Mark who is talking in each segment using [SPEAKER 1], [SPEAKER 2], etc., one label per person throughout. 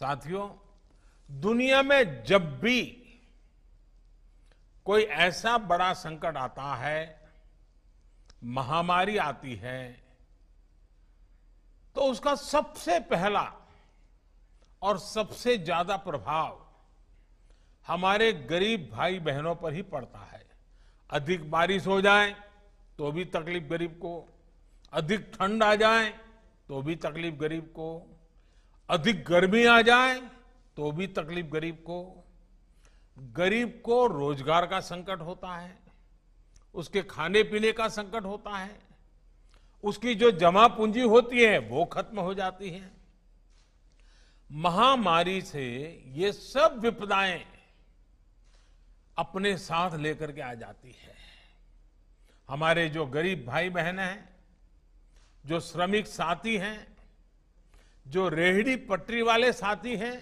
[SPEAKER 1] साथियों दुनिया में जब भी कोई ऐसा बड़ा संकट आता है महामारी आती है तो उसका सबसे पहला और सबसे ज्यादा प्रभाव हमारे गरीब भाई बहनों पर ही पड़ता है अधिक बारिश हो जाए तो भी तकलीफ गरीब को अधिक ठंड आ जाए तो भी तकलीफ गरीब को अधिक गर्मी आ जाए तो भी तकलीफ गरीब को गरीब को रोजगार का संकट होता है उसके खाने पीने का संकट होता है उसकी जो जमा पूंजी होती है वो खत्म हो जाती है महामारी से ये सब विपदाएं अपने साथ लेकर के आ जाती है हमारे जो गरीब भाई बहन हैं जो श्रमिक साथी हैं जो रेहड़ी पटरी वाले साथी हैं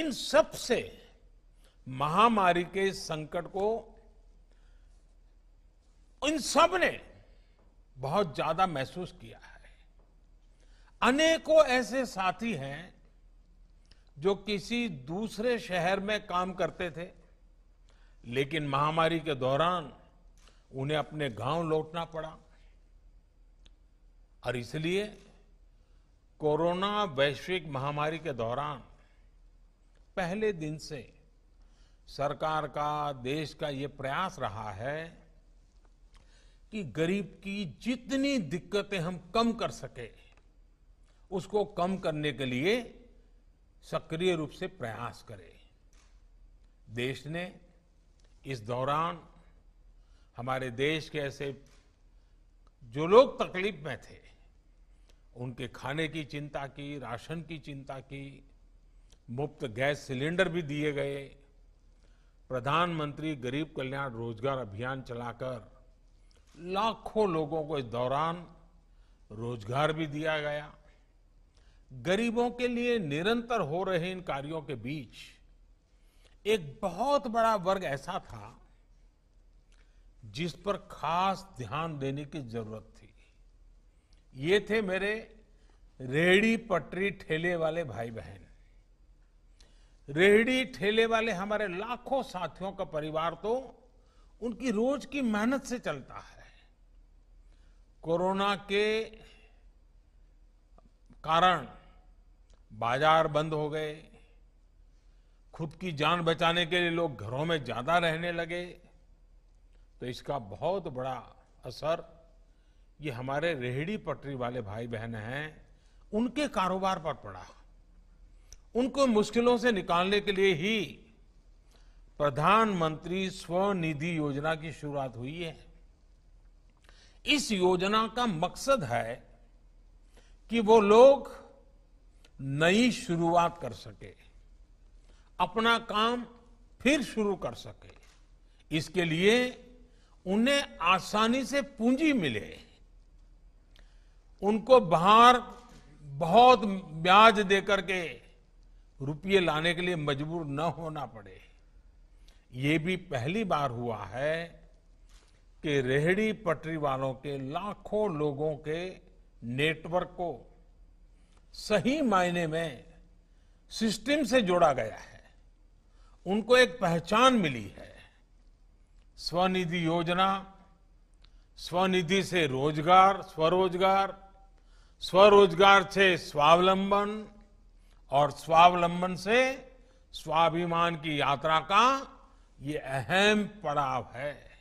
[SPEAKER 1] इन सब से महामारी के संकट को इन सब ने बहुत ज्यादा महसूस किया है अनेकों ऐसे साथी हैं जो किसी दूसरे शहर में काम करते थे लेकिन महामारी के दौरान उन्हें अपने गांव लौटना पड़ा और इसलिए कोरोना वैश्विक महामारी के दौरान पहले दिन से सरकार का देश का ये प्रयास रहा है कि गरीब की जितनी दिक्कतें हम कम कर सके उसको कम करने के लिए सक्रिय रूप से प्रयास करें देश ने इस दौरान हमारे देश के ऐसे जो लोग तकलीफ में थे उनके खाने की चिंता की राशन की चिंता की मुफ्त गैस सिलेंडर भी दिए गए प्रधानमंत्री गरीब कल्याण रोजगार अभियान चलाकर लाखों लोगों को इस दौरान रोजगार भी दिया गया गरीबों के लिए निरंतर हो रहे इन कार्यों के बीच एक बहुत बड़ा वर्ग ऐसा था जिस पर खास ध्यान देने की जरूरत थी ये थे मेरे रेहड़ी पटरी ठेले वाले भाई बहन रेहड़ी ठेले वाले हमारे लाखों साथियों का परिवार तो उनकी रोज की मेहनत से चलता है कोरोना के कारण बाजार बंद हो गए खुद की जान बचाने के लिए लोग घरों में ज्यादा रहने लगे तो इसका बहुत बड़ा असर ये हमारे रेहड़ी पटरी वाले भाई बहन हैं उनके कारोबार पर पड़ा उनको मुश्किलों से निकालने के लिए ही प्रधानमंत्री स्वनिधि योजना की शुरुआत हुई है इस योजना का मकसद है कि वो लोग नई शुरुआत कर सके अपना काम फिर शुरू कर सके इसके लिए उन्हें आसानी से पूंजी मिले उनको बाहर बहुत ब्याज देकर के रुपये लाने के लिए मजबूर न होना पड़े ये भी पहली बार हुआ है कि रेहड़ी पटरी वालों के लाखों लोगों के नेटवर्क को सही मायने में सिस्टम से जोड़ा गया है उनको एक पहचान मिली है स्वनिधि योजना स्वनिधि से रोजगार स्वरोजगार स्वरोजगार से स्वावलंबन और स्वावलंबन से स्वाभिमान की यात्रा का ये अहम पड़ाव है